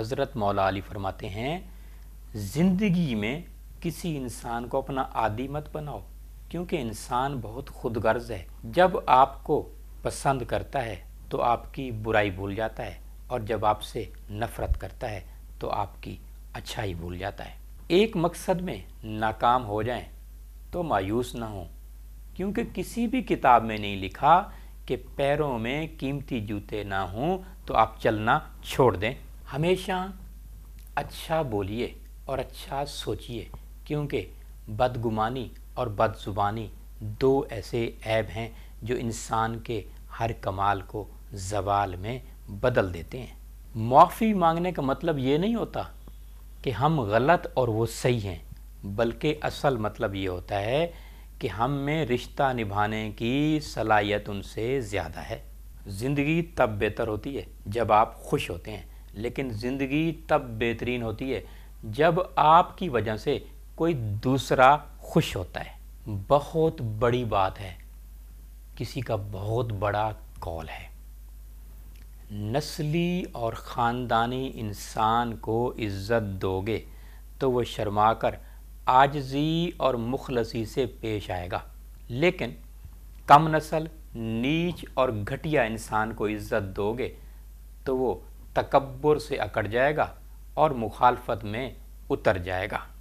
हज़रत मौला अली फरमाते हैं ज़िंदगी में किसी इंसान को अपना आदि मत बनाओ क्योंकि इंसान बहुत खुद गर्ज है जब आपको पसंद करता है तो आपकी बुराई भूल जाता है और जब आपसे नफ़रत करता है तो आपकी अच्छाई भूल जाता है एक मकसद में नाकाम हो जाएं तो मायूस ना हो क्योंकि किसी भी किताब में नहीं लिखा कि पैरों में कीमती जूते ना हों तो आप चलना छोड़ दें हमेशा अच्छा बोलिए और अच्छा सोचिए क्योंकि बदगुमानी और बदजुबानी दो ऐसे ऐब हैं जो इंसान के हर कमाल को जवाल में बदल देते हैं माफ़ी मांगने का मतलब ये नहीं होता कि हम गलत और वो सही हैं बल्कि असल मतलब ये होता है कि हम में रिश्ता निभाने की सलाहियत उनसे ज़्यादा है ज़िंदगी तब बेहतर होती है जब आप खुश होते हैं लेकिन ज़िंदगी तब बेहतरीन होती है जब आपकी वजह से कोई दूसरा खुश होता है बहुत बड़ी बात है किसी का बहुत बड़ा कॉल है नस्ली और ख़ानदानी इंसान को इज़्ज़त दोगे तो वह शर्मा कर आजजी और मुखलसी से पेश आएगा लेकिन कम नस्ल नीच और घटिया इंसान को इज़्ज़त दोगे तो वो तकबर से अकड़ जाएगा और मुखालफत में उतर जाएगा